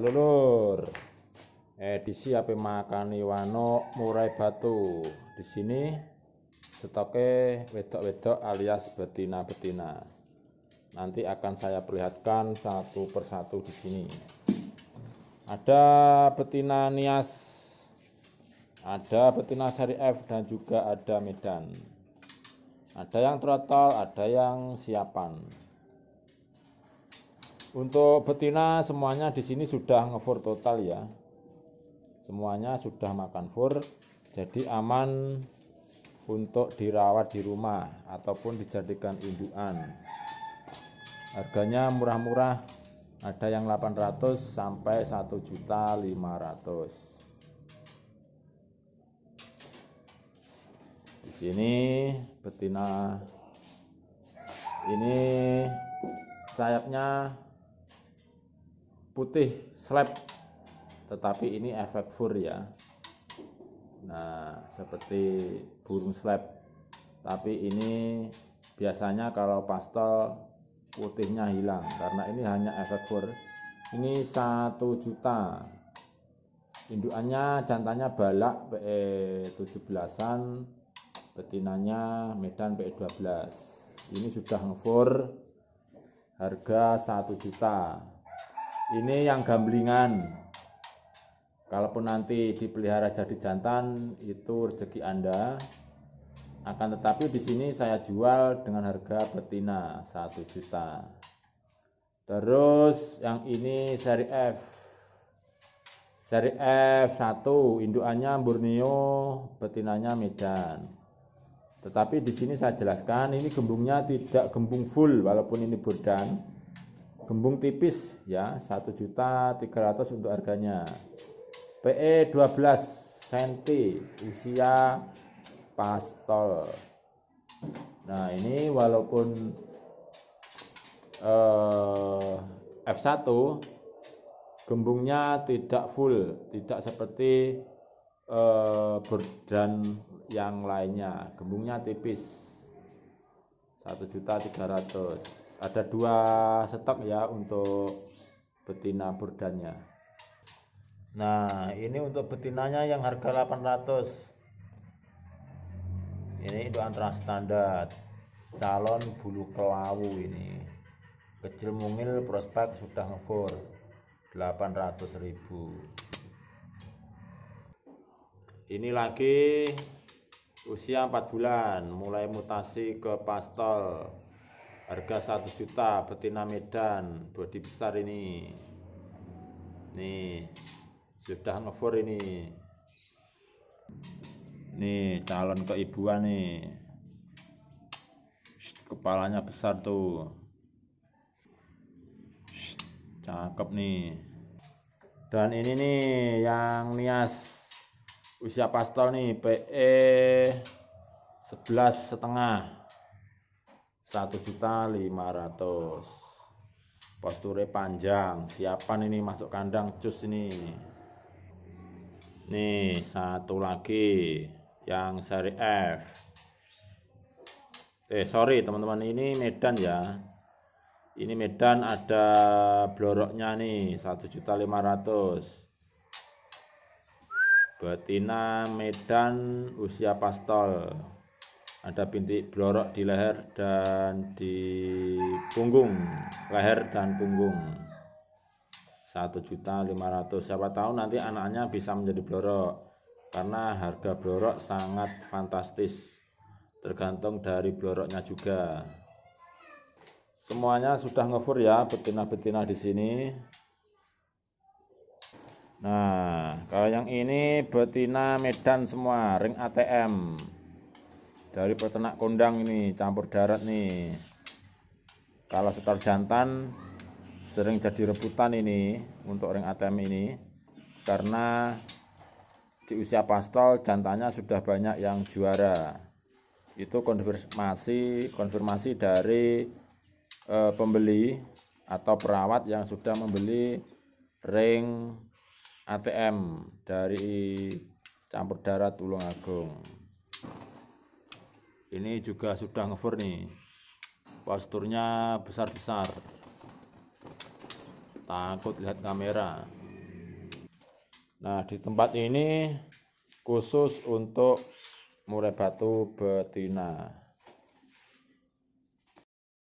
Lur. Edisi eh, HP makan Iwano Murai Batu. Di sini stoknya wedok-wedok alias betina-betina. Nanti akan saya perlihatkan satu persatu di sini. Ada betina Nias, ada betina seri F dan juga ada Medan. Ada yang trotol, ada yang siapan. Untuk betina semuanya di sini sudah ngefur total ya. Semuanya sudah makan fur, jadi aman untuk dirawat di rumah ataupun dijadikan indukan. Harganya murah-murah, ada yang 800 sampai 1 juta 500. Di sini betina ini sayapnya putih slab tetapi ini efek fur ya nah seperti burung slab tapi ini biasanya kalau pastel putihnya hilang karena ini hanya efek fur ini satu juta indukannya jantannya balak PE 17an betinanya medan PE 12 ini sudah ngefur harga satu juta ini yang gamblingan kalaupun nanti dipelihara jadi jantan itu rezeki anda akan tetapi di sini saya jual dengan harga betina 1 juta terus yang ini seri F seri F1 indukannya Borneo betinanya Medan tetapi di sini saya jelaskan ini gembungnya tidak gembung full walaupun ini burdan Gembung tipis ya, 1 juta 300 untuk harganya. PE 12 cm, usia pastol. Nah, ini walaupun eh, F1 gembungnya tidak full, tidak seperti eh, berdan yang lainnya. Gembungnya tipis. 1 juta 1.300 ada dua stok ya untuk betina burdanya. nah ini untuk betinanya yang harga 800 ini itu antara standar calon bulu kelawu ini kecil mungil prospek sudah ngefur 800.000 ini lagi usia 4 bulan mulai mutasi ke pastel harga 1 juta betina Medan body besar ini nih sudah ngefor ini nih calon keibuan nih Shh, kepalanya besar tuh Shh, cakep nih dan ini nih yang nias usia pastel nih PE 11 setengah 1 juta 500 posture panjang siapan ini masuk kandang cus ini nih satu lagi yang seri F eh sorry teman-teman ini Medan ya ini Medan ada bloroknya nih juta 1.500 betina Medan usia pastol ada bintik blorok di leher dan di punggung leher dan punggung juta 1.500 siapa tahu nanti anaknya bisa menjadi blorok karena harga blorok sangat fantastis tergantung dari bloroknya juga semuanya sudah ngefur ya betina-betina di sini nah kalau yang ini betina medan semua ring ATM dari peternak kondang ini campur darat nih kalau setar jantan sering jadi rebutan ini untuk ring ATM ini karena di usia pastol jantannya sudah banyak yang juara itu konfirmasi konfirmasi dari e, pembeli atau perawat yang sudah membeli ring ATM dari campur darat Tulung Agung ini juga sudah ngefur nih posturnya besar-besar takut lihat kamera nah di tempat ini khusus untuk murai batu betina